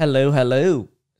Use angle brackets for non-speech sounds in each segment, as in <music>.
Hello, hello.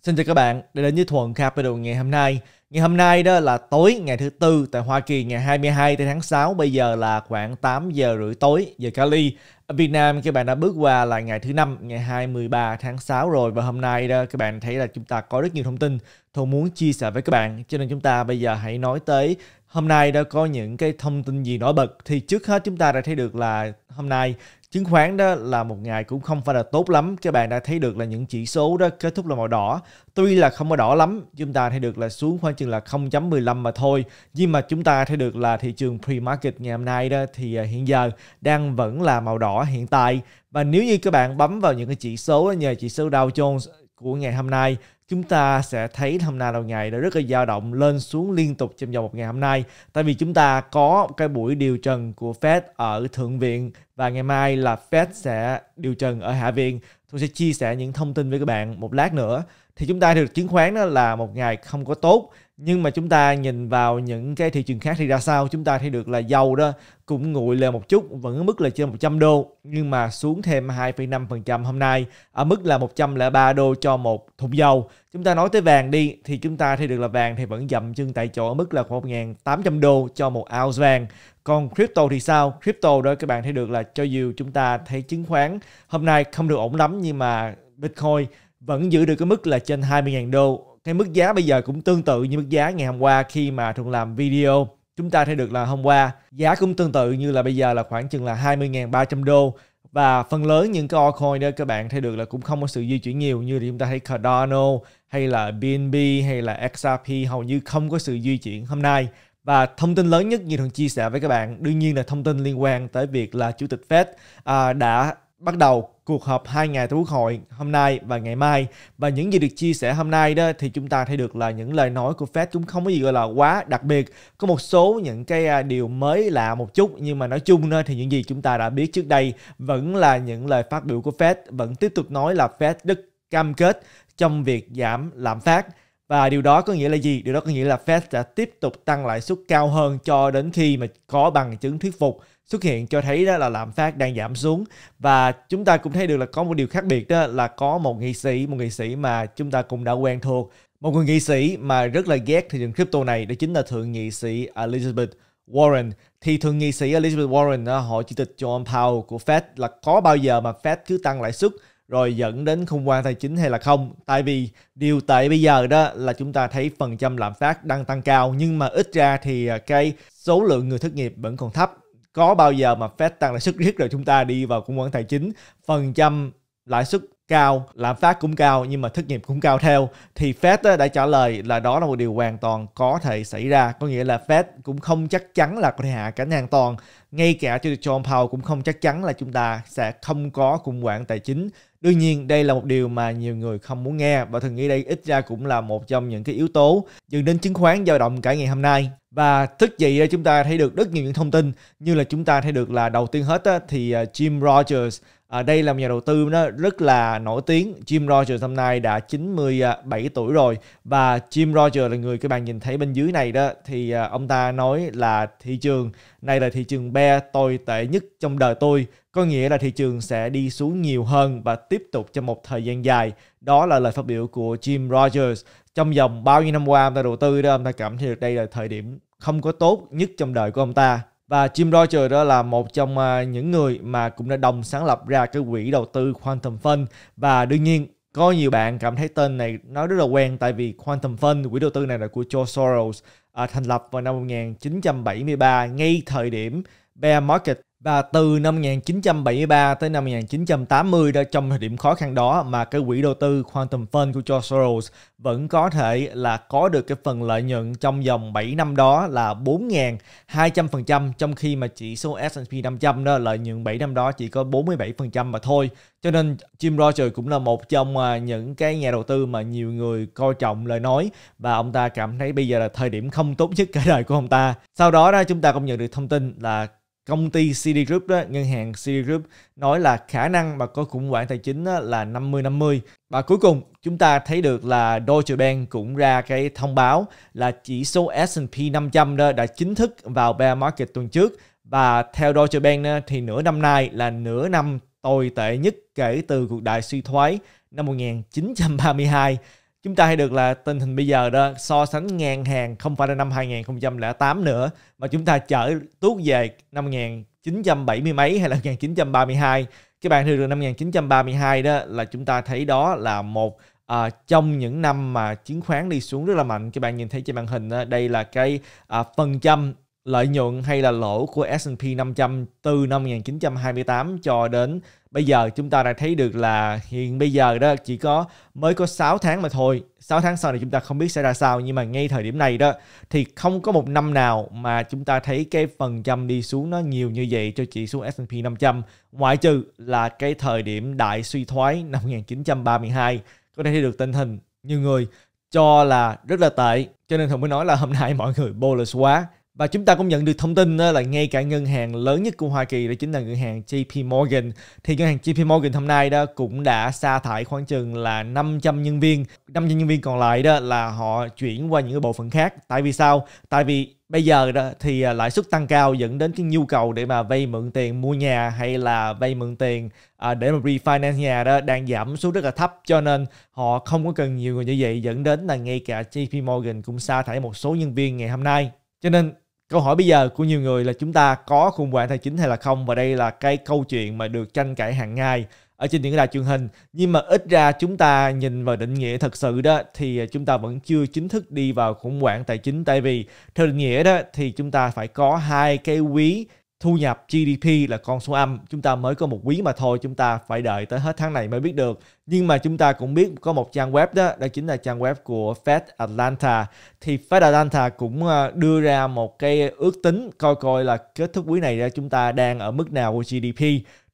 Xin chào các bạn, đã đến với Thuận Capital ngày hôm nay. Ngày hôm nay đó là tối ngày thứ tư tại Hoa Kỳ ngày 22 tháng 6, bây giờ là khoảng 8 giờ rưỡi tối giờ Cali. Ở Việt Nam các bạn đã bước qua là ngày thứ năm ngày 23 tháng 6 rồi và hôm nay đó các bạn thấy là chúng ta có rất nhiều thông tin Thuận muốn chia sẻ với các bạn cho nên chúng ta bây giờ hãy nói tới hôm nay đã có những cái thông tin gì nổi bật thì trước hết chúng ta đã thấy được là hôm nay chứng khoán đó là một ngày cũng không phải là tốt lắm các bạn đã thấy được là những chỉ số đó kết thúc là màu đỏ tuy là không có đỏ lắm chúng ta thấy được là xuống khoảng chừng là 0.15 mà thôi nhưng mà chúng ta thấy được là thị trường pre-market ngày hôm nay đó thì à, hiện giờ đang vẫn là màu đỏ hiện tại và nếu như các bạn bấm vào những cái chỉ số nhờ chỉ số Dow Jones của ngày hôm nay chúng ta sẽ thấy hôm nay đầu ngày đã rất là dao động lên xuống liên tục trong vòng một ngày hôm nay tại vì chúng ta có cái buổi điều trần của Fed ở Thượng viện và ngày mai là Fed sẽ điều trần ở Hạ viện. Tôi sẽ chia sẻ những thông tin với các bạn một lát nữa. Thì chúng ta được chứng khoán đó là một ngày không có tốt nhưng mà chúng ta nhìn vào những cái thị trường khác thì ra sao chúng ta thấy được là dầu đó cũng nguội lên một chút vẫn ở mức là trên 100 đô nhưng mà xuống thêm 2,5% hôm nay ở mức là 103 đô cho một thùng dầu chúng ta nói tới vàng đi thì chúng ta thấy được là vàng thì vẫn dậm chân tại chỗ ở mức là khoảng 1.800 đô cho một ounce vàng còn crypto thì sao? Crypto đó các bạn thấy được là cho dù chúng ta thấy chứng khoán hôm nay không được ổn lắm nhưng mà Bitcoin vẫn giữ được cái mức là trên 20.000 đô. Cái mức giá bây giờ cũng tương tự như mức giá ngày hôm qua khi mà Thuận làm video. Chúng ta thấy được là hôm qua giá cũng tương tự như là bây giờ là khoảng chừng là 20.300 đô. Và phần lớn những cái altcoin đó các bạn thấy được là cũng không có sự di chuyển nhiều như chúng ta thấy Cardano hay là BNB hay là XRP hầu như không có sự di chuyển hôm nay. Và thông tin lớn nhất như thường chia sẻ với các bạn đương nhiên là thông tin liên quan tới việc là Chủ tịch Fed à, đã bắt đầu cuộc họp hai ngày tại Quốc hội hôm nay và ngày mai và những gì được chia sẻ hôm nay đó thì chúng ta thấy được là những lời nói của Fed cũng không có gì gọi là quá đặc biệt có một số những cái à, điều mới lạ một chút nhưng mà nói chung thì những gì chúng ta đã biết trước đây vẫn là những lời phát biểu của Fed vẫn tiếp tục nói là Fed rất cam kết trong việc giảm lạm phát và điều đó có nghĩa là gì? Điều đó có nghĩa là Fed sẽ tiếp tục tăng lãi suất cao hơn cho đến khi mà có bằng chứng thuyết phục xuất hiện cho thấy đó là lạm phát đang giảm xuống và chúng ta cũng thấy được là có một điều khác biệt đó là có một nghị sĩ một nghị sĩ mà chúng ta cũng đã quen thuộc một người nghị sĩ mà rất là ghét thị trường crypto này đó chính là thượng nghị sĩ Elizabeth Warren thì thượng nghị sĩ Elizabeth Warren họ chủ tịch John Powell của Fed là có bao giờ mà Fed cứ tăng lãi suất rồi dẫn đến khủng hoảng tài chính hay là không tại vì điều tệ bây giờ đó là chúng ta thấy phần trăm lạm phát đang tăng cao nhưng mà ít ra thì à, cái số lượng người thất nghiệp vẫn còn thấp có bao giờ mà Fed tăng lãi suất riết rồi chúng ta đi vào khủng hoảng tài chính phần trăm lãi suất cao, lạm phát cũng cao nhưng mà thất nghiệp cũng cao theo thì Fed ờ, đã trả lời là đó là một điều hoàn toàn có thể xảy ra, có nghĩa là Fed cũng không chắc chắn là có thể hạ cánh hoàn toàn, ngay cả cho John Powell cũng không chắc chắn là chúng ta sẽ không có khủng hoảng tài chính. Đương nhiên đây là một điều mà nhiều người không muốn nghe và thường nghĩ đây ít ra cũng là một trong những cái yếu tố dẫn đến chứng khoán dao động cả ngày hôm nay và thức dậy ờ, chúng ta thấy được rất nhiều những thông tin như là chúng ta thấy được là đầu tiên hết thì ờ, Jim Rogers à, đây là một nhà đầu tư nó rất là nổi tiếng Jim Rogers hôm nay đã 97 tuổi rồi và Jim Rogers là người các bạn nhìn thấy bên dưới này đó thì ông ta nói là thị trường này là thị trường bear tồi tệ nhất trong đời tôi có nghĩa là thị trường sẽ đi xuống nhiều hơn và tiếp tục trong một thời gian dài. Đó là lời phát biểu của Jim Rogers. Trong vòng bao nhiêu năm qua ông ta đầu tư đó, ông ta cảm thấy được đây là thời điểm không có tốt nhất trong đời của ông ta. Và Jim Rogers đó là một trong à, những người mà cũng đã đồng sáng lập ra cái quỹ đầu tư Quantum Fund và đương nhiên có nhiều bạn cảm thấy tên này nó rất là quen tại vì Quantum Fund, quỹ đầu tư này là của George Soros à, thành lập vào năm 1973 ngay thời điểm bear market và từ năm 1973 tới năm 1980 đó trong thời điểm khó khăn đó mà cái quỹ đầu tư Quantum Fund của George Soros vẫn có thể là có được cái phần lợi nhuận trong vòng 7 năm đó là 4.200% trong khi mà chỉ số S&P 500 đó lợi nhuận 7 năm đó chỉ có 47% mà thôi. Cho nên Jim Rogers cũng là một trong à, những cái nhà đầu tư mà nhiều người coi trọng lời nói và ông ta cảm thấy bây giờ là thời điểm không tốt nhất cả đời của ông ta. Sau đó đó chúng ta cũng nhận được thông tin là công ty CD Group đó, ngân hàng CD Group nói là khả năng mà có khủng hoảng tài chính là 50-50. Và cuối cùng chúng ta thấy được là Deutsche Bank cũng ra cái thông báo là chỉ số S&P 500 đó đã chính thức vào bear market tuần trước và theo Deutsche Bank đó, thì nửa năm nay là nửa năm tồi tệ nhất kể từ cuộc đại suy thoái năm 1932 chúng ta hay được là tình hình bây giờ đó so sánh ngang hàng không phải là năm 2008 nữa mà chúng ta chở tuốt về năm 1970 mấy hay là 1932 các bạn thì được năm 1932 đó là chúng ta thấy đó là một à, trong những năm mà chứng khoán đi xuống rất là mạnh các bạn nhìn thấy trên màn hình đó, đây là cái à, phần trăm lợi nhuận hay là lỗ của S&P 500 từ năm 1928 cho đến bây giờ chúng ta đã thấy được là hiện bây giờ đó chỉ có mới có 6 tháng mà thôi 6 tháng sau này chúng ta không biết sẽ ra sao nhưng mà ngay thời điểm này đó thì không có một năm nào mà chúng ta thấy cái phần trăm đi xuống nó nhiều như vậy cho chỉ số S&P 500 ngoại trừ là cái thời điểm đại suy thoái năm 1932 có thể thấy được tình hình nhiều người cho là rất là tệ cho nên Hùng mới nói là hôm nay mọi người bullish quá và chúng ta cũng nhận được thông tin là ngay cả ngân hàng lớn nhất của Hoa Kỳ đó chính là ngân hàng JP Morgan. Thì ngân hàng JP Morgan hôm nay đó cũng đã sa thải khoảng chừng là 500 nhân viên. 500 nhân viên còn lại đó là họ chuyển qua những cái bộ phận khác. Tại vì sao? Tại vì bây giờ đó thì à, lãi suất tăng cao dẫn đến cái nhu cầu để mà vay mượn tiền mua nhà hay là vay mượn tiền à, để mà refinance nhà đó đang giảm xuống rất là thấp cho nên họ không có cần nhiều người như vậy dẫn đến là ngay cả JP Morgan cũng sa thải một số nhân viên ngày hôm nay. Cho nên Câu hỏi bây giờ của nhiều người là chúng ta có khủng hoảng tài chính hay là không và đây là cái câu chuyện mà được tranh cãi hàng ngày ở trên những cái đài truyền hình nhưng mà ít ra chúng ta nhìn vào định nghĩa thật sự đó thì chúng ta vẫn chưa chính thức đi vào khủng hoảng tài chính tại vì theo định nghĩa đó thì chúng ta phải có hai cái quý thu nhập GDP là con số âm chúng ta mới có một quý mà thôi chúng ta phải đợi tới hết tháng này mới biết được nhưng mà chúng ta cũng biết có một trang web đó đó chính là trang web của Fed Atlanta thì Fed Atlanta cũng ờ, đưa ra một cái ước tính coi coi là kết thúc quý này ra chúng ta đang ở mức nào của GDP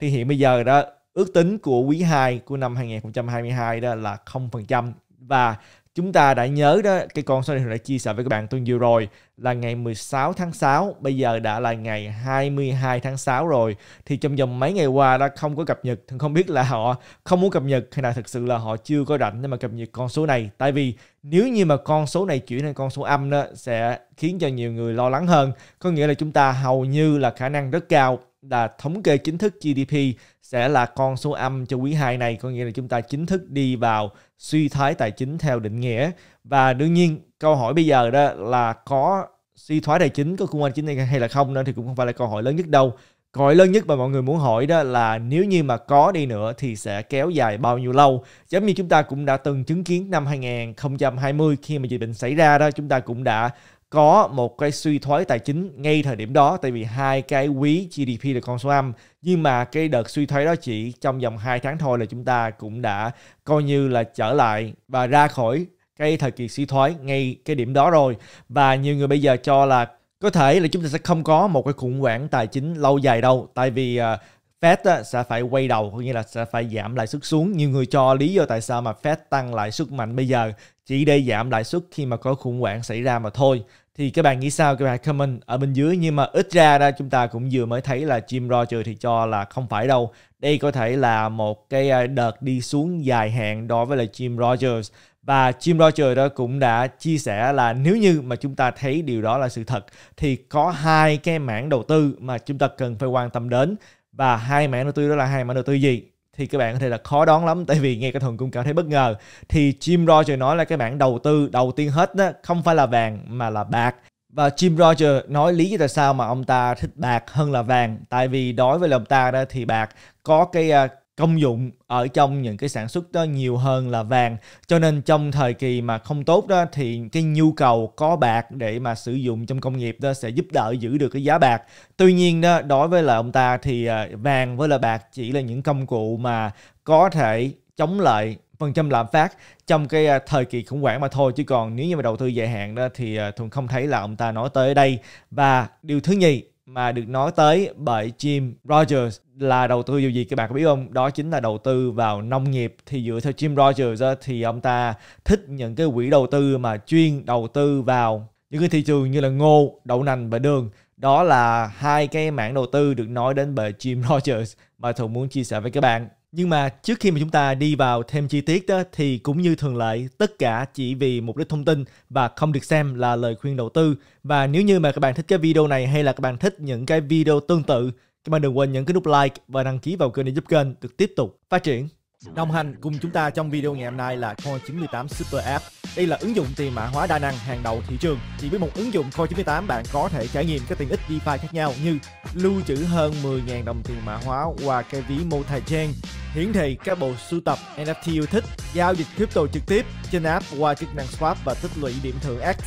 thì hiện bây giờ đó ước tính của quý 2 của năm 2022 đó là 0% và Chúng ta đã nhớ đó, cái con số này đã chia sẻ với các bạn tuần vừa rồi là ngày 16 tháng 6, bây giờ đã là ngày 22 tháng 6 rồi. Thì trong vòng mấy ngày qua đã không có cập nhật, thường không biết là họ không muốn cập nhật hay là thực sự là họ chưa có rảnh để mà cập nhật con số này. Tại vì nếu như mà con số này chuyển thành con số âm đó sẽ khiến cho nhiều người lo lắng hơn. Có nghĩa là chúng ta hầu như là khả năng rất cao là thống kê chính thức GDP sẽ là con số âm cho quý 2 này có nghĩa là chúng ta chính thức đi vào suy thoái tài chính theo định nghĩa và đương nhiên câu hỏi bây giờ đó là có suy thoái tài chính có cung anh chính hay là không nữa thì cũng không phải là câu hỏi lớn nhất đâu câu hỏi lớn nhất mà mọi người muốn hỏi đó là nếu như mà có đi nữa thì sẽ kéo dài bao nhiêu lâu giống như chúng ta cũng đã từng chứng kiến năm 2020 khi mà dịch bệnh xảy ra đó chúng ta cũng đã có một cái suy thoái tài chính ngay thời điểm đó tại vì hai cái quý GDP là con số âm nhưng mà cái đợt suy thoái đó chỉ trong vòng 2 tháng thôi là chúng ta cũng đã coi như là trở lại và ra khỏi cái thời kỳ suy thoái ngay cái điểm đó rồi và nhiều người bây giờ cho là có thể là chúng ta sẽ không có một cái khủng hoảng tài chính lâu dài đâu tại vì ờ, Fed sẽ phải quay đầu có nghĩa là sẽ phải giảm lãi suất xuống nhiều người cho lý do tại sao mà Fed tăng lãi suất mạnh bây giờ chỉ để giảm lãi suất khi mà có khủng hoảng xảy ra mà thôi thì các bạn nghĩ sao các bạn comment ở bên dưới nhưng mà ít ra ra chúng ta cũng vừa mới thấy là Jim Rogers thì cho là không phải đâu đây có thể là một cái à, đợt đi xuống dài hạn đối với là Jim Rogers và Jim Rogers đó cũng đã chia sẻ là nếu như mà chúng ta thấy điều đó là sự thật thì có hai cái mảng đầu tư mà chúng ta cần phải quan tâm đến và hai mảng đầu tư đó là hai mảng đầu tư gì thì các bạn có thể là khó đoán lắm tại vì nghe cái thần cũng cảm thấy bất ngờ thì Jim Roger nói là cái bản đầu tư đầu tiên hết đó, không phải là vàng mà là bạc và Jim Roger nói lý do tại sao mà ông ta thích bạc hơn là vàng tại vì đối với ông ta đó thì bạc có cái à, công dụng ở trong những cái sản xuất đó nhiều hơn là vàng cho nên trong thời kỳ mà không tốt đó thì cái nhu cầu có bạc để mà sử dụng trong công nghiệp đó sẽ giúp đỡ giữ được cái giá bạc tuy nhiên đó đối với là ông ta thì à, vàng với là bạc chỉ là những công cụ mà có thể chống lại phần trăm lạm phát trong cái à, thời kỳ khủng hoảng mà thôi chứ còn nếu như mà đầu tư dài hạn đó thì à, thường không thấy là ông ta nói tới đây và điều thứ nhì mà được nói tới bởi Jim Rogers là đầu tư điều gì các bạn có biết không? Đó chính là đầu tư vào nông nghiệp. Thì dựa theo Jim Rogers đó, thì ông ta thích những cái quỹ đầu tư mà chuyên đầu tư vào những cái thị trường như là ngô, đậu nành và đường. Đó là hai cái mảng đầu tư được nói đến bởi Jim <laughs> Rogers mà thường muốn chia sẻ với các bạn. Nhưng mà trước khi mà chúng ta đi vào thêm chi tiết đó, thì cũng như thường lệ, tất cả chỉ vì mục đích thông tin và không được xem là lời khuyên đầu tư. Và nếu như mà các bạn thích cái video này hay là các bạn thích những cái video tương tự, các bạn đừng quên nhấn cái nút like và đăng ký vào kênh để giúp kênh được tiếp tục phát triển. Đồng hành cùng chúng ta trong video ngày hôm nay là Coin 98 Super App. Đây là ứng dụng tiền mã hóa đa năng hàng đầu thị trường. Chỉ với một ứng dụng Coin 98 bạn có thể trải nghiệm các tiện ích DeFi khác nhau như lưu trữ hơn 10.000 đồng tiền mã hóa qua cái ví MultiChain, hiển thị các bộ sưu tập NFT yêu thích, giao dịch crypto trực tiếp trên app qua chức năng swap và tích lũy điểm thưởng X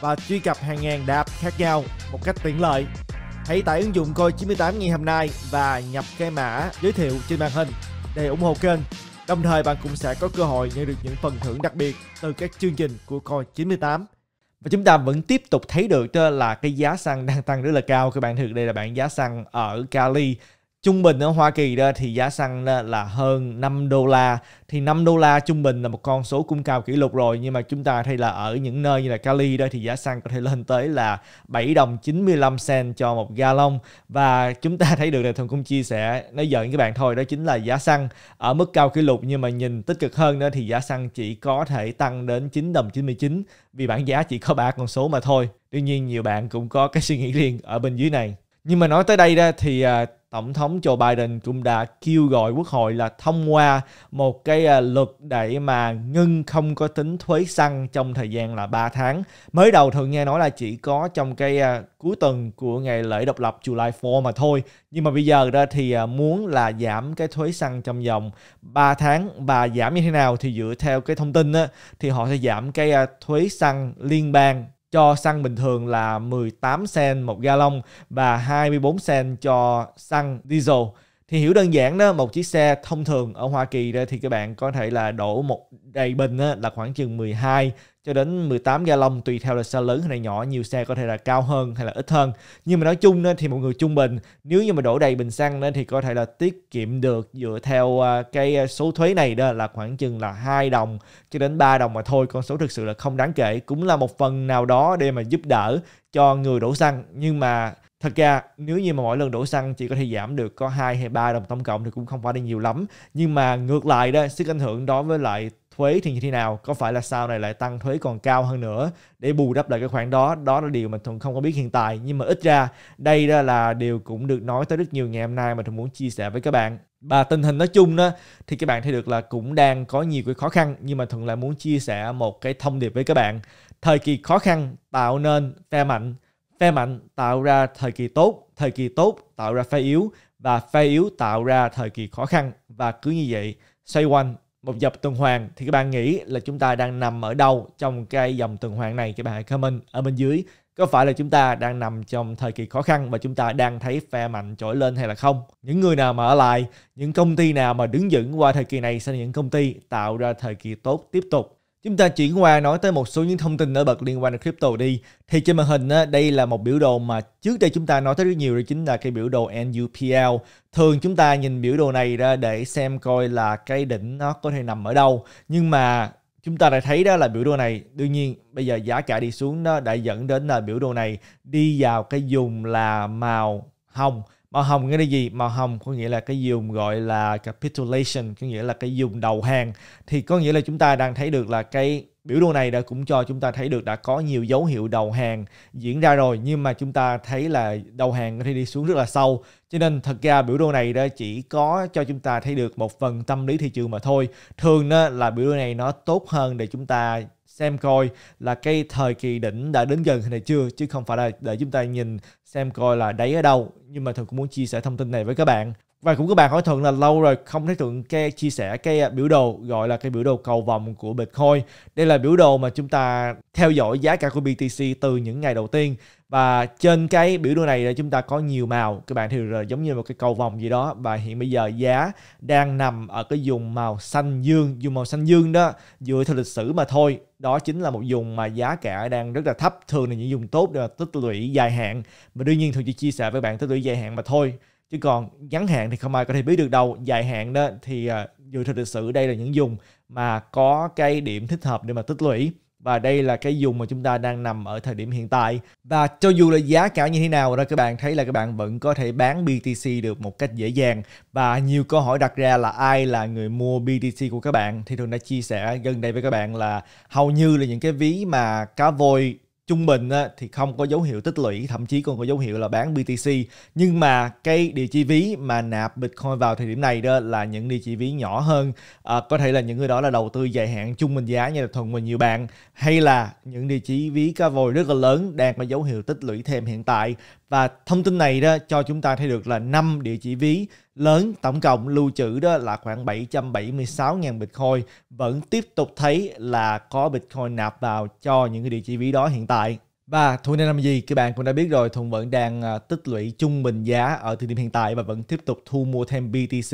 và truy cập hàng ngàn đạp khác nhau một cách tiện lợi. Hãy tải ứng dụng Coi 98 ngày hôm nay và nhập cái mã giới thiệu trên màn hình để ủng hộ kênh. Đồng thời bạn cũng sẽ có cơ hội nhận được những phần thưởng đặc biệt từ các chương trình của Coi 98 và chúng ta vẫn tiếp tục thấy được là cái giá xăng đang tăng rất là cao các bạn thực đây là bạn giá xăng ở Cali trung bình ở Hoa Kỳ đó thì giá xăng đó là hơn 5 đô la thì 5 đô la trung bình là một con số cung cao kỷ lục rồi nhưng mà chúng ta thấy là ở những nơi như là Cali đó thì giá xăng có thể lên tới là 7 đồng 95 cent cho một gallon và chúng ta thấy được là thường cũng chia sẻ nói giận các bạn thôi đó chính là giá xăng ở mức cao kỷ lục nhưng mà nhìn tích cực hơn đó thì giá xăng chỉ có thể tăng đến 9 đồng 99 vì bảng giá chỉ có ba con số mà thôi. Tuy nhiên nhiều bạn cũng có cái suy nghĩ riêng ở bên dưới này. Nhưng mà nói tới đây đó thì à, Tổng thống Joe Biden cũng đã kêu gọi quốc hội là thông qua một cái à, luật để mà ngưng không có tính thuế xăng trong thời gian là 3 tháng. Mới đầu thường nghe nói là chỉ có trong cái à, cuối tuần của ngày lễ độc lập July 4 mà thôi. Nhưng mà bây giờ ra thì à, muốn là giảm cái thuế xăng trong vòng 3 tháng và giảm như thế nào thì dựa theo cái thông tin á, thì họ sẽ giảm cái thuế xăng liên bang cho xăng bình thường là 18 sen một gallon và 24 sen cho xăng diesel thì hiểu đơn giản đó một chiếc xe thông thường ở Hoa Kỳ đó thì các bạn có thể là đổ một đầy bình đó, là khoảng chừng 12 cho đến 18 ga lông tùy theo là xe lớn hay là nhỏ nhiều xe có thể là cao hơn hay là ít hơn nhưng mà nói chung đó, thì một người trung bình nếu như mà đổ đầy bình xăng đó, thì có thể là tiết kiệm được dựa theo à, cái à, số thuế này đó là khoảng chừng là 2 đồng cho đến 3 đồng mà thôi con số thực sự là không đáng kể cũng là một phần nào đó để mà giúp đỡ cho người đổ xăng nhưng mà Thật ra nếu như mà mỗi lần đổ xăng chỉ có thể giảm được có 2 hay 3 đồng tổng cộng thì cũng không phải là nhiều lắm. Nhưng mà ngược lại đó, sức ảnh hưởng đối với lại thuế thì như thế nào? Có phải là sau này lại tăng thuế còn cao hơn nữa để bù đắp lại cái khoản đó? Đó là điều mà Thuận không có biết hiện tại. Nhưng mà ít ra đây đó là điều cũng được nói tới rất nhiều ngày hôm nay mà Thuận muốn chia sẻ với các bạn. Và tình hình nói chung đó thì các bạn thấy được là cũng đang có nhiều cái khó khăn nhưng mà Thuận lại muốn chia sẻ một cái thông điệp với các bạn. Thời kỳ khó khăn tạo nên phe mạnh Phe mạnh tạo ra thời kỳ tốt, thời kỳ tốt tạo ra phe yếu và phe yếu tạo ra thời kỳ khó khăn và cứ như vậy xoay quanh một dập tuần hoàn thì các bạn nghĩ là chúng ta đang nằm ở đâu trong cái dòng tuần hoàn này các bạn hãy comment ở bên dưới có phải là chúng ta đang nằm trong thời kỳ khó khăn và chúng ta đang thấy phe mạnh trỗi lên hay là không những người nào mà ở lại những công ty nào mà đứng vững qua thời kỳ này sẽ là những công ty tạo ra thời kỳ tốt tiếp tục Chúng ta chuyển qua nói tới một số những thông tin nổi bật liên quan đến crypto đi. Thì trên màn hình á, đây là một biểu đồ mà trước đây chúng ta nói tới rất nhiều đó chính là cái biểu đồ NUPL. Thường chúng ta nhìn biểu đồ này ra để xem coi là cái đỉnh nó có thể nằm ở đâu. Nhưng mà chúng ta đã thấy đó là biểu đồ này đương nhiên bây giờ giá cả đi xuống nó đã dẫn đến là biểu đồ này đi vào cái vùng là màu hồng màu hồng nghĩa là gì màu hồng có nghĩa là cái dùng gọi là capitulation có nghĩa là cái dùng đầu hàng thì có nghĩa là chúng ta đang thấy được là cái biểu đồ này đã cũng cho chúng ta thấy được đã có nhiều dấu hiệu đầu hàng diễn ra rồi nhưng mà chúng ta thấy là đầu hàng có thể đi xuống rất là sâu cho nên thật ra biểu đồ này đã chỉ có cho chúng ta thấy được một phần tâm lý thị trường mà thôi thường đó là biểu đồ này nó tốt hơn để chúng ta xem coi là cái thời kỳ đỉnh đã đến gần hay chưa chứ không phải là để chúng ta nhìn xem coi là đáy ở đâu nhưng mà thật cũng muốn chia sẻ thông tin này với các bạn và cũng có bạn hỏi thuận là lâu rồi không thấy thuận cái chia sẻ cái à, biểu đồ gọi là cái biểu đồ cầu vòng của bitcoin đây là biểu đồ mà chúng ta theo dõi giá cả của btc từ những ngày đầu tiên và trên cái biểu đồ này chúng ta có nhiều màu các bạn thì giống như một cái cầu vòng gì đó và hiện bây giờ giá đang nằm ở cái vùng màu xanh dương dùng màu xanh dương đó dựa theo lịch sử mà thôi đó chính là một vùng mà giá cả đang rất là thấp thường là những vùng tốt để tích lũy dài hạn và đương nhiên thường chỉ chia sẻ với bạn tích lũy dài hạn mà thôi chứ còn ngắn hạn thì không ai có thể biết được đâu dài hạn đó thì à, dựa thực lịch sử đây là những vùng mà có cái điểm thích hợp để mà tích lũy và đây là cái vùng mà chúng ta đang nằm ở thời điểm hiện tại và cho dù là giá cả như thế nào đó các bạn thấy là các bạn vẫn có thể bán BTC được một cách dễ dàng và nhiều câu hỏi đặt ra là ai là người mua BTC của các bạn thì thường đã chia sẻ gần đây với các bạn là hầu như là những cái ví mà cá voi trung bình thì không có dấu hiệu tích lũy thậm chí còn có dấu hiệu là bán BTC nhưng mà cái địa chỉ ví mà nạp Bitcoin vào thời điểm này đó là những địa chỉ ví nhỏ hơn à, có thể là những người đó là đầu tư dài hạn trung bình giá như là thuần mình nhiều bạn hay là những địa chỉ ví cá vồi rất là lớn đang có dấu hiệu tích lũy thêm hiện tại và thông tin này đó cho chúng ta thấy được là năm địa chỉ ví lớn tổng cộng lưu trữ đó là khoảng 776.000 Bitcoin vẫn tiếp tục thấy là có Bitcoin nạp vào cho những cái địa chỉ ví đó hiện tại. Và Thuận đang làm gì? Các bạn cũng đã biết rồi, Thuận vẫn đang à, tích lũy trung bình giá ở thời điểm hiện tại và vẫn tiếp tục thu mua thêm BTC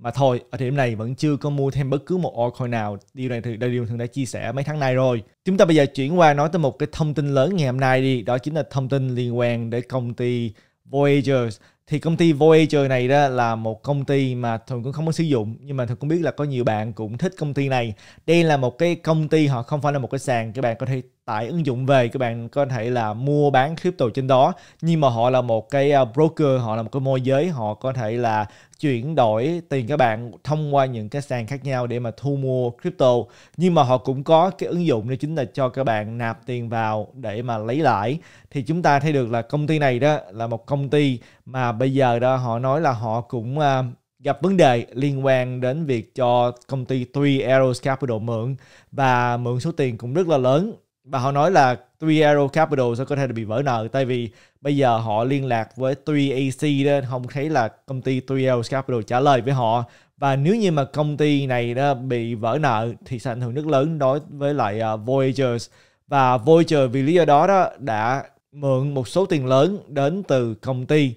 mà thôi ở thời điểm này vẫn chưa có mua thêm bất cứ một altcoin nào điều này thì đây điều thường đã chia sẻ mấy tháng nay rồi chúng ta bây giờ chuyển qua nói tới một cái thông tin lớn ngày hôm nay đi đó chính là thông tin liên quan đến công ty voyagers thì công ty Voyager này đó là một công ty mà thường cũng không có sử dụng nhưng mà thường cũng biết là có nhiều bạn cũng thích công ty này đây là một cái công ty họ không phải là một cái sàn các bạn có thể tải ứng dụng về các bạn có thể là mua bán crypto trên đó nhưng mà họ là một cái à, broker họ là một cái môi giới họ có thể là chuyển đổi tiền các bạn thông qua những cái sàn khác nhau để mà thu mua crypto nhưng mà họ cũng có cái ứng dụng đó chính là cho các bạn nạp tiền vào để mà lấy lãi thì chúng ta thấy được là công ty này đó là một công ty mà bây giờ đó họ nói là họ cũng à, gặp vấn đề liên quan đến việc cho công ty Three Arrows Capital mượn và mượn số tiền cũng rất là lớn và họ nói là 3 Capital sẽ có thể bị vỡ nợ tại vì bây giờ họ liên lạc với 3AC đó không thấy là công ty 3 Capital trả lời với họ và nếu như mà công ty này đó bị vỡ nợ thì sẽ ảnh hưởng rất lớn đối với lại uh, Voyagers và Voyager vì lý do đó đó đã mượn một số tiền lớn đến từ công ty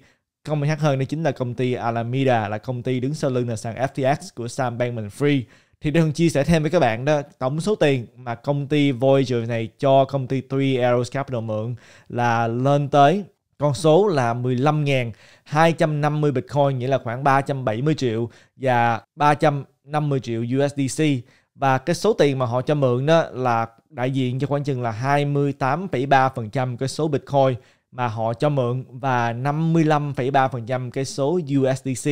công ty khác hơn đó chính là công ty Alameda là công ty đứng sau lưng là sàn FTX của Sam Bankman-Fried thì để Hưng chia sẻ thêm với các bạn đó tổng số tiền mà công ty Voyager này cho công ty Three Arrows Capital mượn là lên tới con số là 15.250 Bitcoin nghĩa là khoảng 370 triệu và 350 triệu USDC và cái số tiền mà họ cho mượn đó là đại diện cho khoảng chừng là 28,3% cái số Bitcoin mà họ cho mượn và 55,3% cái số USDC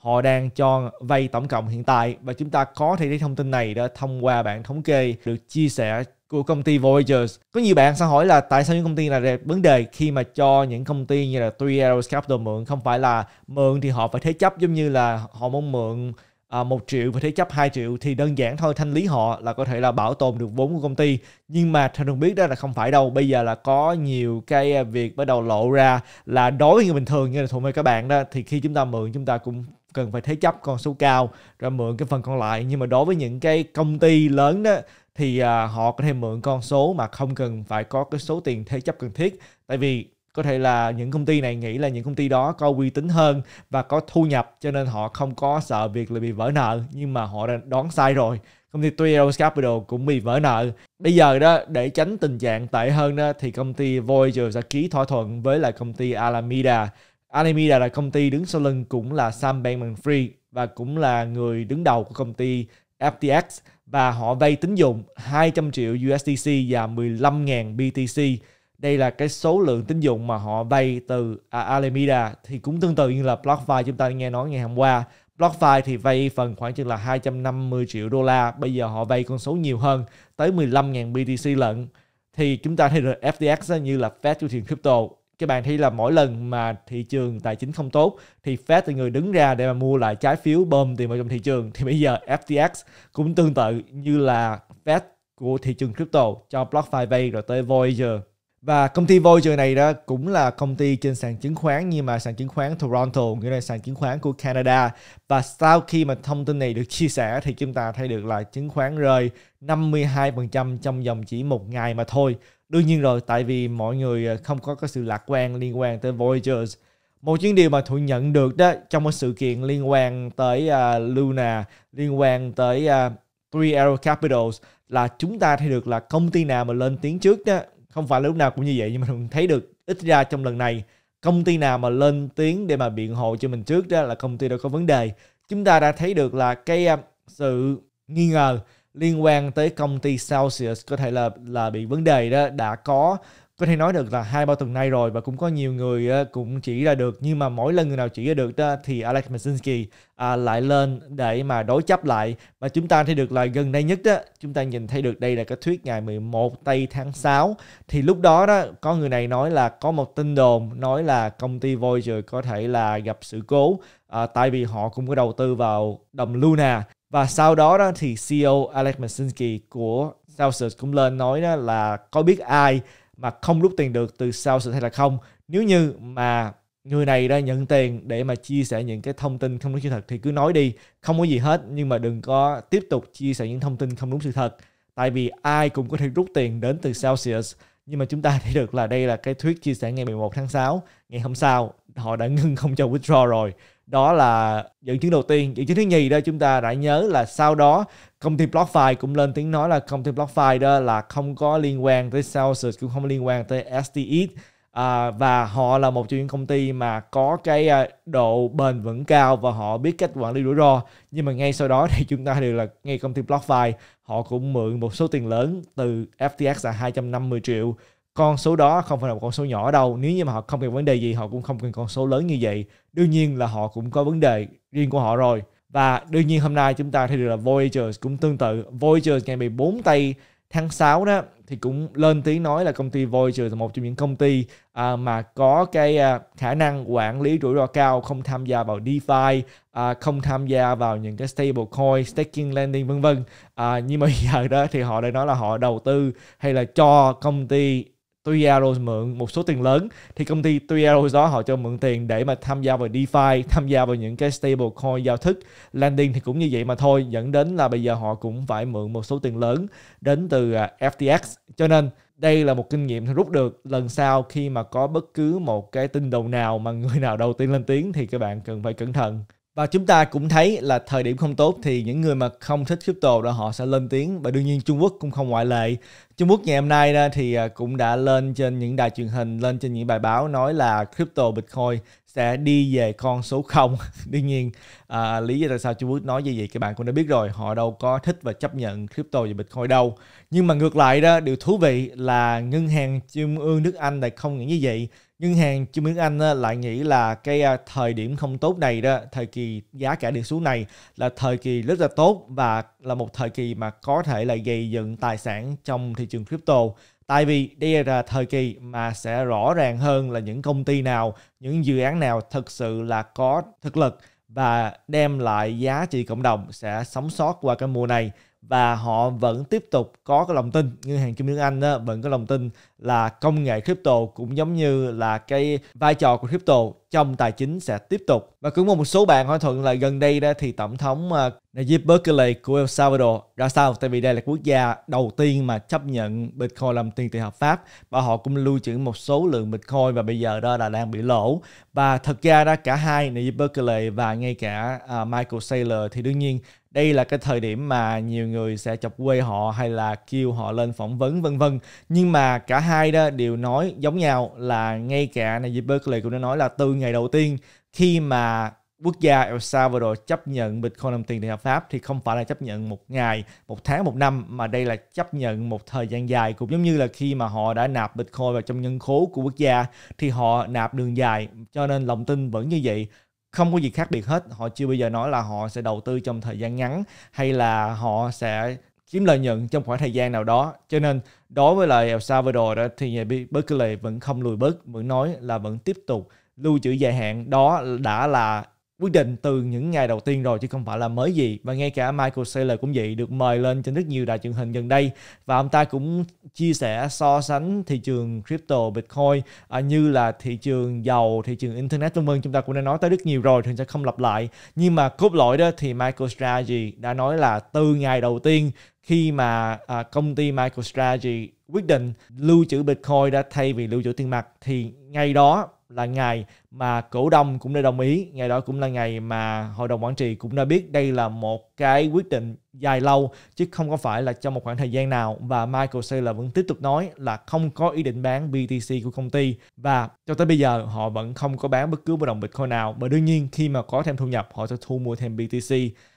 họ đang cho vay tổng cộng hiện tại và chúng ta có thể thấy thông tin này đó thông qua bảng thống kê được chia sẻ của công ty Voyagers. Có nhiều bạn sẽ hỏi là tại sao những công ty này là vấn đề khi mà cho những công ty như là 3 Arrows Capital mượn không phải là mượn thì họ phải thế chấp giống như là họ muốn mượn à, 1 triệu và thế chấp 2 triệu thì đơn giản thôi thanh lý họ là có thể là bảo tồn được vốn của công ty nhưng mà theo được biết đó là không phải đâu bây giờ là có nhiều cái việc bắt đầu lộ ra là đối với người bình thường như là thuộc với các bạn đó thì khi chúng ta mượn chúng ta cũng cần phải thế chấp con số cao rồi mượn cái phần còn lại nhưng mà đối với những cái công ty lớn đó thì à, họ có thể mượn con số mà không cần phải có cái số tiền thế chấp cần thiết tại vì có thể là những công ty này nghĩ là những công ty đó có uy tín hơn và có thu nhập cho nên họ không có sợ việc là bị vỡ nợ nhưng mà họ đã đoán sai rồi công ty Trios Capital cũng bị vỡ nợ bây giờ đó để tránh tình trạng tệ hơn đó thì công ty Voyager sẽ ký thỏa thuận với lại công ty Alameda Alameda là công ty đứng sau lưng cũng là Sam Bankman-Fried và cũng là người đứng đầu của công ty FTX và họ vay tín dụng 200 triệu USDC và 15.000 BTC. Đây là cái số lượng tín dụng mà họ vay từ à, Alameda thì cũng tương tự như là BlockFi chúng ta nghe nói ngày hôm qua. BlockFi thì vay phần khoảng chừng là 250 triệu đô la, bây giờ họ vay con số nhiều hơn, tới 15.000 BTC lận. Thì chúng ta thấy được FTX như là Fed của tiền crypto, cái bàn thi là mỗi lần mà thị trường tài chính không tốt thì Fed là người đứng ra để mà mua lại trái phiếu bơm tiền vào trong thị trường thì bây giờ FTX cũng tương tự như là Fed của thị trường crypto cho BlockFi bay rồi tới Voyager và công ty Voyager này đó cũng là công ty trên sàn chứng khoán nhưng mà sàn chứng khoán Toronto nghĩa là sàn chứng khoán của Canada và sau khi mà thông tin này được chia sẻ thì chúng ta thấy được là chứng khoán rơi 52% trong vòng chỉ một ngày mà thôi đương nhiên rồi tại vì mọi người à, không có cái sự lạc quan liên quan tới Voyagers một những điều mà thuận nhận được đó trong một sự kiện liên quan tới uh, Luna liên quan tới uh, Three Arrow Capitals là chúng ta thấy được là công ty nào mà lên tiếng trước đó không phải lúc nào cũng như vậy nhưng mà mình thấy được ít ra trong lần này công ty nào mà lên tiếng để mà biện hộ cho mình trước đó là công ty đó có vấn đề chúng ta đã thấy được là cái uh, sự nghi ngờ liên quan tới công ty Celsius có thể là là bị vấn đề đó đã có có thể nói được là hai ba tuần nay rồi và cũng có nhiều người cũng chỉ ra được nhưng mà mỗi lần người nào chỉ ra được đó thì Alex Masinski à, lại lên để mà đối chấp lại và chúng ta thấy được là gần đây nhất đó chúng ta nhìn thấy được đây là cái thuyết ngày 11 tây tháng 6 thì lúc đó đó có người này nói là có một tin đồn nói là công ty Voyager có thể là gặp sự cố à, tại vì họ cũng có đầu tư vào đồng Luna và sau đó đó thì CEO Alex Masinski của Celsius cũng lên nói đó là có biết ai mà không rút tiền được từ Celsius hay là không nếu như mà người này đã nhận tiền để mà chia sẻ những cái thông tin không đúng sự thật thì cứ nói đi không có gì hết nhưng mà đừng có tiếp tục chia sẻ những thông tin không đúng sự thật tại vì ai cũng có thể rút tiền đến từ Celsius nhưng mà chúng ta thấy được là đây là cái thuyết chia sẻ ngày 11 tháng 6 ngày hôm sau họ đã ngưng không cho withdraw rồi đó là dẫn chứng đầu tiên dẫn chứng thứ nhì đó chúng ta đã nhớ là sau đó công ty BlockFi cũng lên tiếng nói là công ty BlockFi đó là không có liên quan tới Celsius cũng không liên quan tới STX à, và họ là một trong những công ty mà có cái à, độ bền vững cao và họ biết cách quản lý rủi ro nhưng mà ngay sau đó thì chúng ta đều là ngay công ty BlockFi họ cũng mượn một số tiền lớn từ FTX là 250 triệu con số đó không phải là một con số nhỏ đâu nếu như mà họ không cần vấn đề gì họ cũng không cần con số lớn như vậy đương nhiên là họ cũng có vấn đề riêng của họ rồi và đương nhiên hôm nay chúng ta thấy được là Voyagers cũng tương tự Voyagers ngày 14 tây tháng 6 đó thì cũng lên tiếng nói là công ty Voyager là một trong những công ty à, mà có cái à, khả năng quản lý rủi ro cao không tham gia vào DeFi à, không tham gia vào những cái stablecoin staking lending vân vân à, nhưng mà <laughs> giờ đó thì họ đã nói là họ đầu tư hay là cho công ty Three Arrows mượn một số tiền lớn thì công ty Three Arrows đó họ cho mượn tiền để mà tham gia vào DeFi, tham gia vào những cái stable coin giao thức, landing thì cũng như vậy mà thôi dẫn đến là bây giờ họ cũng phải mượn một số tiền lớn đến từ à, FTX. Cho nên đây là một kinh nghiệm rút được lần sau khi mà có bất cứ một cái tin đồn nào mà người nào đầu tiên lên tiếng thì các bạn cần phải cẩn thận và chúng ta cũng thấy là thời điểm không tốt thì những người mà không thích crypto đó họ sẽ lên tiếng và đương nhiên Trung Quốc cũng không ngoại lệ Trung Quốc ngày hôm nay thì à, cũng đã lên trên những đài truyền hình lên trên những bài báo nói là crypto Bitcoin sẽ đi về con số 0 <laughs> đương nhiên à, lý do tại sao Trung Quốc nói như vậy các bạn cũng đã biết rồi họ đâu có thích và chấp nhận crypto và Bitcoin đâu nhưng mà ngược lại đó điều thú vị là ngân hàng trung ương nước Anh lại không những như vậy nhưng hàng chứng minh Anh ờ, lại nghĩ là cái ờ, thời điểm không tốt này đó, thời kỳ giá cả đi xuống này là thời kỳ rất là tốt và là một thời kỳ mà có thể là gây dựng tài sản trong thị trường crypto. Tại vì đây là thời kỳ mà sẽ rõ ràng hơn là những công ty nào, những dự án nào thực sự là có thực lực và đem lại giá trị cộng đồng sẽ sống sót qua cái mùa này và họ vẫn tiếp tục có cái lòng tin ngân hàng Trung ương Anh đó, vẫn có lòng tin là công nghệ crypto cũng giống như là cái vai trò của crypto trong tài chính sẽ tiếp tục và cũng có một số bạn hỏi thuận là gần đây đó thì tổng thống à, Nayib Bukele của El Salvador ra sao tại vì đây là quốc gia đầu tiên mà chấp nhận Bitcoin làm tiền tệ hợp pháp và họ cũng lưu trữ một số lượng Bitcoin và bây giờ đó là đang bị lỗ và thật ra đó cả hai Nayib Bukele và ngay cả uh, Michael Saylor thì đương nhiên đây là cái thời điểm mà nhiều người sẽ chọc quê họ hay là kêu họ lên phỏng vấn vân vân nhưng mà cả hai đó đều nói giống nhau là ngay cả Najib Berkeley cũng đã nói là từ ngày đầu tiên khi mà quốc gia El Salvador chấp nhận Bitcoin làm tiền tệ hợp pháp thì không phải là chấp nhận một ngày, một tháng, một năm mà đây là chấp nhận một thời gian dài cũng giống như là khi mà họ đã nạp Bitcoin vào trong ngân khố của quốc gia thì họ nạp đường dài cho nên lòng tin vẫn như vậy không có gì khác biệt hết họ chưa bao giờ nói là họ sẽ đầu tư trong thời gian ngắn hay là họ sẽ kiếm lợi nhuận trong khoảng thời gian nào đó cho nên đối với lại El Salvador đó thì nhà Berkeley vẫn không lùi bước vẫn nói là vẫn tiếp tục lưu trữ dài hạn đó đã là quyết định từ những ngày đầu tiên rồi chứ không phải là mới gì và ngay cả Michael Saylor cũng vậy được mời lên trên rất nhiều đài truyền hình gần đây và ông ta cũng chia sẻ so sánh thị trường crypto Bitcoin à, như là thị trường dầu thị trường internet vân vân chúng ta cũng đã nói tới rất nhiều rồi thì sẽ không lặp lại nhưng mà cốt lõi đó thì Michael Strategy đã nói là từ ngày đầu tiên khi mà à, công ty Michael Strategy quyết định lưu trữ Bitcoin đã thay vì lưu trữ tiền mặt thì ngay đó là ngày mà cổ đông cũng đã đồng ý ngày đó cũng là ngày mà hội đồng quản trị cũng đã biết đây là một cái quyết định dài lâu chứ không có phải là trong một khoảng thời gian nào và Michael Saylor vẫn tiếp tục nói là không có ý định bán BTC của công ty và cho tới bây giờ họ vẫn không có bán bất cứ một đồng Bitcoin nào và đương nhiên khi mà có thêm thu nhập họ sẽ thu mua thêm BTC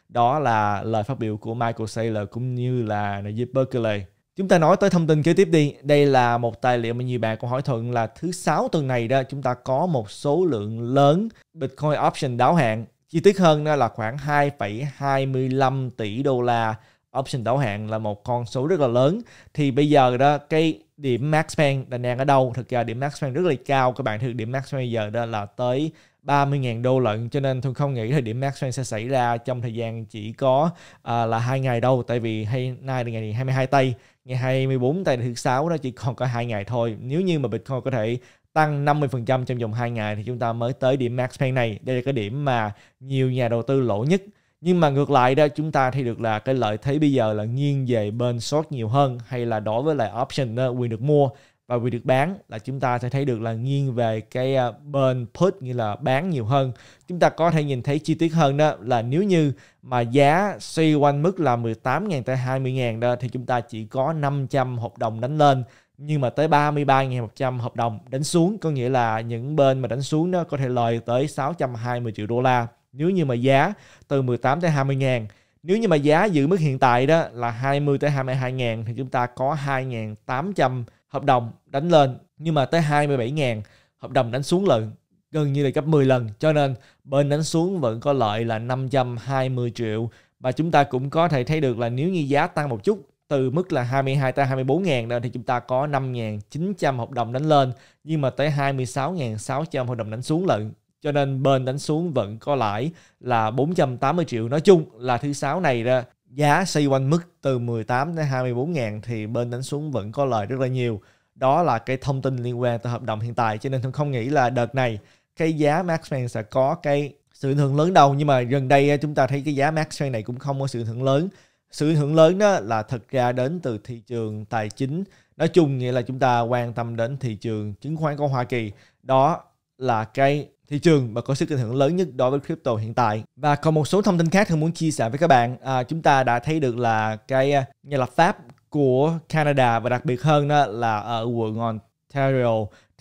đó là lời phát biểu của Michael Saylor cũng như là Najib Berkeley Chúng ta nói tới thông tin kế tiếp đi. Đây là một tài liệu mà nhiều bạn cũng hỏi thuận là thứ sáu tuần này đó chúng ta có một số lượng lớn Bitcoin option đáo hạn. Chi tiết hơn đó là khoảng 2,25 tỷ đô la option đáo hạn là một con số rất là lớn. Thì bây giờ đó cái điểm max pen là đang ở đâu? Thực ra điểm max pen rất là cao. Các bạn thực điểm max pen bây giờ đó là tới 30.000 đô lận cho nên tôi không nghĩ thời điểm Max Twain sẽ xảy ra trong thời gian chỉ có uh, là hai ngày đâu tại vì hay nay là ngày 22 tây ngày 24 tây thứ sáu đó chỉ còn có hai ngày thôi nếu như mà Bitcoin có thể tăng 50% trong vòng 2 ngày thì chúng ta mới tới điểm max pain này. Đây là cái điểm mà nhiều nhà đầu tư lỗ nhất. Nhưng mà ngược lại đó chúng ta thì được là cái lợi thế bây giờ là nghiêng về bên short nhiều hơn hay là đối với lại option đó, quyền được mua và vì được bán là chúng ta sẽ thấy được là nghiêng về cái à, bên put như là bán nhiều hơn. Chúng ta có thể nhìn thấy chi tiết hơn đó là nếu như mà giá xoay quanh mức là 18.000 tới 20.000 đó thì chúng ta chỉ có 500 hợp đồng đánh lên nhưng mà tới 33.100 hợp đồng đánh xuống có nghĩa là những bên mà đánh xuống nó có thể lời tới 620 triệu đô la nếu như mà giá từ 18 tới 20 ngàn nếu như mà giá giữ mức hiện tại đó là 20 tới 22 ngàn thì chúng ta có 2.800 hợp đồng đánh lên nhưng mà tới 27 ngàn hợp đồng đánh xuống lần gần như là gấp 10 lần cho nên bên đánh xuống vẫn có lợi là 520 triệu và chúng ta cũng có thể thấy được là nếu như giá tăng một chút từ mức là 22 tới 24 ngàn đó thì chúng ta có 5.900 hợp đồng đánh lên nhưng mà tới 26.600 hợp đồng đánh xuống lận cho nên bên đánh xuống vẫn có lãi là 480 triệu nói chung là thứ sáu này ra giá xoay quanh mức từ 18 đến 24 ngàn thì bên đánh xuống vẫn có lời rất là nhiều. Đó là cái thông tin liên quan tới hợp đồng hiện tại cho nên tôi không nghĩ là đợt này cái giá Max sẽ có cái sự ảnh hưởng lớn đâu nhưng mà gần đây chúng ta thấy cái giá Max này cũng không có sự ảnh hưởng lớn. Sự ảnh hưởng lớn đó là thật ra đến từ thị trường tài chính. Nói chung nghĩa là chúng ta quan tâm đến thị trường chứng khoán của Hoa Kỳ. Đó là cái thị trường và có sức ảnh hưởng lớn nhất đối với crypto hiện tại. Và còn một số thông tin khác Hưng muốn chia sẻ với các bạn. À, chúng ta đã thấy được là cái à, nhà lập pháp của Canada và đặc biệt hơn đó là ở quận Ontario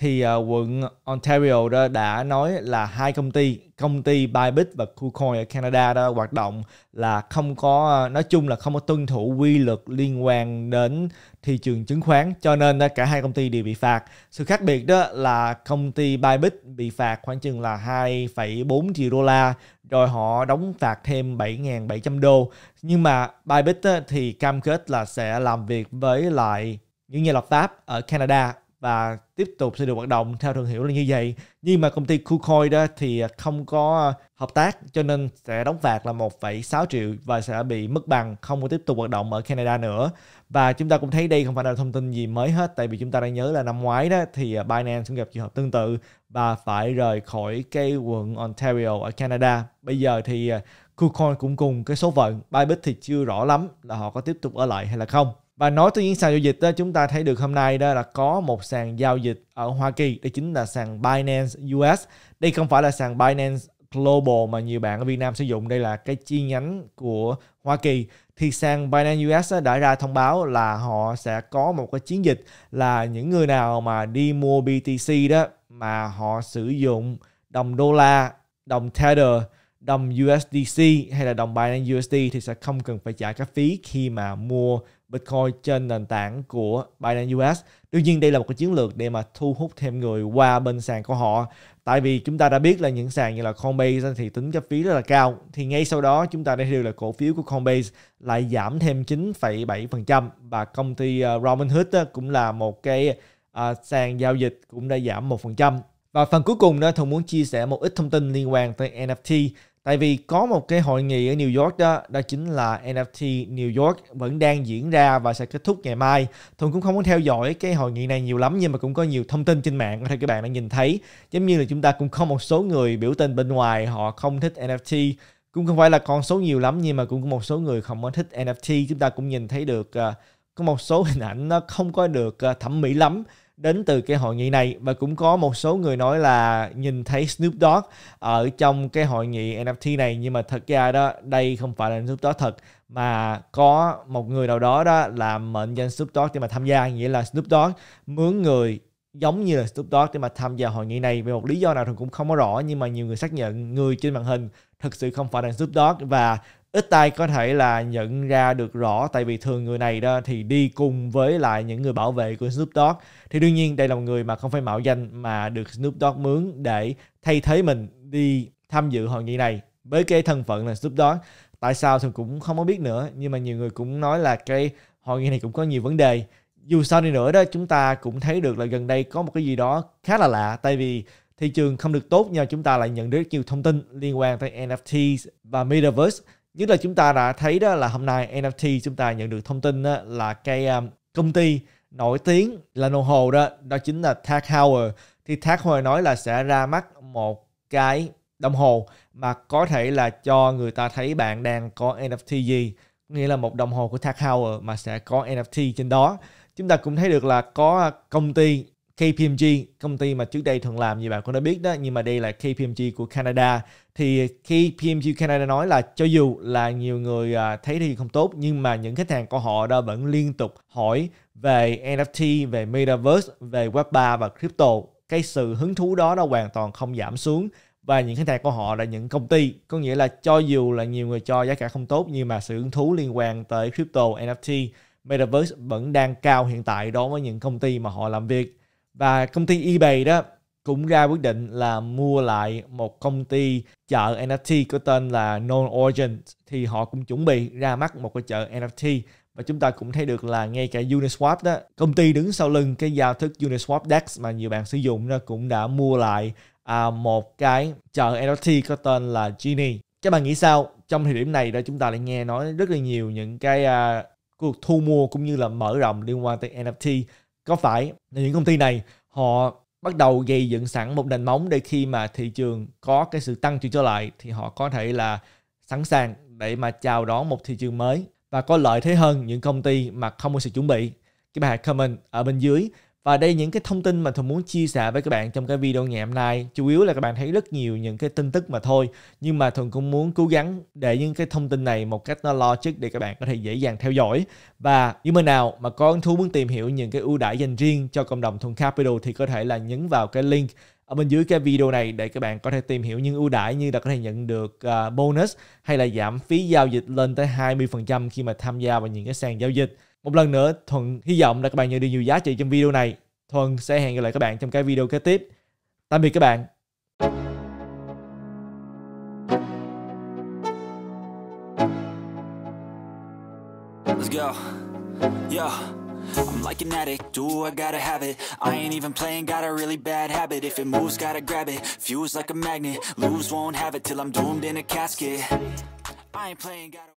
thì uh, quận Ontario đó đã nói là hai công ty công ty Bybit và KuCoin ở Canada đó hoạt động là không có à, nói chung là không có tuân thủ quy luật liên quan đến thị trường chứng khoán cho nên đó, cả hai công ty đều bị phạt sự khác biệt đó là công ty Bybit bị phạt khoảng chừng là 2,4 triệu đô la rồi họ đóng phạt thêm 7.700 đô nhưng mà Bybit đó, thì cam kết là sẽ làm việc với lại những nhà lập pháp ở Canada và tiếp tục sẽ được hoạt động theo thương hiệu là như vậy. Nhưng mà công ty KuCoin đó thì không có ờ, hợp tác cho nên sẽ đóng phạt là 1,6 triệu và sẽ bị mất bằng không có tiếp tục hoạt động ở Canada nữa. Và chúng ta cũng thấy đây không phải là thông tin gì mới hết tại vì chúng ta đang nhớ là năm ngoái đó thì ờ, Binance cũng gặp trường hợp tương tự và phải rời khỏi cái quận Ontario ở Canada. Bây giờ thì ờ, KuCoin cũng cùng cái số phận, Bybit thì chưa rõ lắm là họ có tiếp tục ở lại hay là không và nói tới những sàn giao dịch đó, chúng ta thấy được hôm nay đó là có một sàn giao dịch ở Hoa Kỳ đây chính là sàn Binance US đây không phải là sàn Binance Global mà nhiều bạn ở Việt Nam sử dụng đây là cái chi nhánh của Hoa Kỳ thì sàn Binance US đã ra thông báo là họ sẽ có một cái chiến dịch là những người nào mà đi mua BTC đó mà họ sử dụng đồng đô la, đồng Tether, đồng USDC hay là đồng Binance USD thì sẽ không cần phải trả các phí khi mà mua Bitcoin trên nền tảng của Binance US. Tuy nhiên đây là một cái chiến lược để mà thu hút thêm người qua bên sàn của họ. Tại vì chúng ta đã biết là những sàn như là Coinbase thì tính cái phí rất là cao. Thì ngay sau đó chúng ta đã hiểu là cổ phiếu của Coinbase lại giảm thêm 9,7% và công ty ờ, Robinhood cũng là một cái ờ, sàn giao dịch cũng đã giảm 1%. Và phần cuối cùng đó, Thông muốn chia sẻ một ít thông tin liên quan tới NFT Tại vì có một cái hội nghị ở New York đó, đó chính là NFT New York vẫn đang diễn ra và sẽ kết thúc ngày mai. Thuận cũng không muốn theo dõi cái hội nghị này nhiều lắm nhưng mà cũng có nhiều thông tin trên mạng có thể các bạn đã nhìn thấy. Giống như là chúng ta cũng có một số người biểu tình bên ngoài họ không thích NFT cũng không phải là con số nhiều lắm nhưng mà cũng có một số người không có thích NFT chúng ta cũng nhìn thấy được ờ, có một số hình ảnh nó không có được ờ, thẩm mỹ lắm đến từ cái hội nghị này và cũng có một số người nói là nhìn thấy Snoop Dogg ở trong cái hội nghị NFT này nhưng mà thật ra đó đây không phải là Snoop Dogg thật mà có một người nào đó đó là mệnh danh Snoop Dogg để mà tham gia nghĩa là Snoop Dogg mướn người giống như là Snoop Dogg để mà tham gia hội nghị này vì một lý do nào thì cũng không có rõ nhưng mà nhiều người xác nhận người trên màn hình thực sự không phải là Snoop Dogg và ít ai có thể là nhận ra được rõ tại vì thường người này đó thì đi cùng với lại những người bảo vệ của Snoop Dogg thì đương nhiên đây là một người mà không phải mạo danh mà được Snoop Dogg mướn để thay thế mình đi tham dự hội nghị này với cái thân phận là Snoop Dogg tại sao thì cũng không có biết nữa nhưng mà nhiều người cũng nói là cái hội nghị này cũng có nhiều vấn đề dù sao đi nữa đó chúng ta cũng thấy được là gần đây có một cái gì đó khá là lạ tại vì thị trường không được tốt nhưng chúng ta lại nhận được nhiều thông tin liên quan tới NFTs và Metaverse nhất là chúng ta đã thấy đó là hôm nay NFT chúng ta nhận được thông tin đó là cái um, công ty nổi tiếng là đồng hồ đó đó chính là Tag Heuer thì Tag Heuer nói là sẽ ra mắt một cái đồng hồ mà có thể là cho người ta thấy bạn đang có NFT gì nghĩa là một đồng hồ của Tag Heuer mà sẽ có NFT trên đó chúng ta cũng thấy được là có ờ, công ty KPMG công ty mà trước đây thường làm như bạn cũng đã biết đó nhưng mà đây là KPMG của Canada thì KPMG Canada nói là cho dù là nhiều người à, thấy thì không tốt nhưng mà những khách hàng của họ đó vẫn liên tục hỏi về NFT, về Metaverse, về Web3 và crypto cái sự hứng thú đó đã hoàn toàn không giảm xuống và những khách hàng của họ là những công ty có nghĩa là cho dù là nhiều người cho giá cả không tốt nhưng mà sự hứng thú liên quan tới crypto NFT Metaverse vẫn đang cao hiện tại đối với những công ty mà họ làm việc và công ty eBay đó cũng ra quyết định là mua lại một công ty chợ NFT có tên là Non Origin thì họ cũng chuẩn bị ra mắt một cái chợ NFT và chúng ta cũng thấy được là ngay cả Uniswap đó công ty đứng sau lưng cái giao thức Uniswap Dex mà nhiều bạn sử dụng đó cũng đã mua lại à, một cái chợ NFT có tên là Genie các bạn nghĩ sao trong thời điểm này đó chúng ta lại nghe nói rất là nhiều những cái à, cuộc thu mua cũng như là mở rộng liên quan tới NFT có phải những công ty này họ bắt đầu gây dựng sẵn một nền móng để khi mà thị trường có cái sự tăng trưởng trở lại thì họ có thể là sẵn sàng để mà chào đón một thị trường mới và có lợi thế hơn những công ty mà không có sự chuẩn bị. Cái bài comment ở bên dưới và đây những cái thông tin mà Thuận muốn chia sẻ với các bạn trong cái video ngày hôm nay chủ yếu là các bạn thấy rất nhiều những cái tin tức mà thôi nhưng mà Thuận cũng muốn cố gắng để những cái thông tin này một cách nó logic để các bạn có thể dễ dàng theo dõi và những bên nào mà có thú muốn tìm hiểu những cái ưu đãi dành riêng cho cộng đồng Thuận Capital thì có thể là nhấn vào cái link ở bên dưới cái video này để các bạn có thể tìm hiểu những ưu đãi như là có thể nhận được à, bonus hay là giảm phí giao dịch lên tới 20% khi mà tham gia vào những cái sàn giao dịch một lần nữa thuận hy vọng là các bạn nhận được nhiều giá trị trong video này thuận sẽ hẹn gặp lại các bạn trong cái video kế tiếp tạm biệt các bạn Let's go. Yeah. I'm like an addict, do I gotta have it I ain't even playing, got a really bad habit If it moves, gotta grab it, fuse like a magnet Lose, won't have it till I'm doomed in a casket I ain't playing, gotta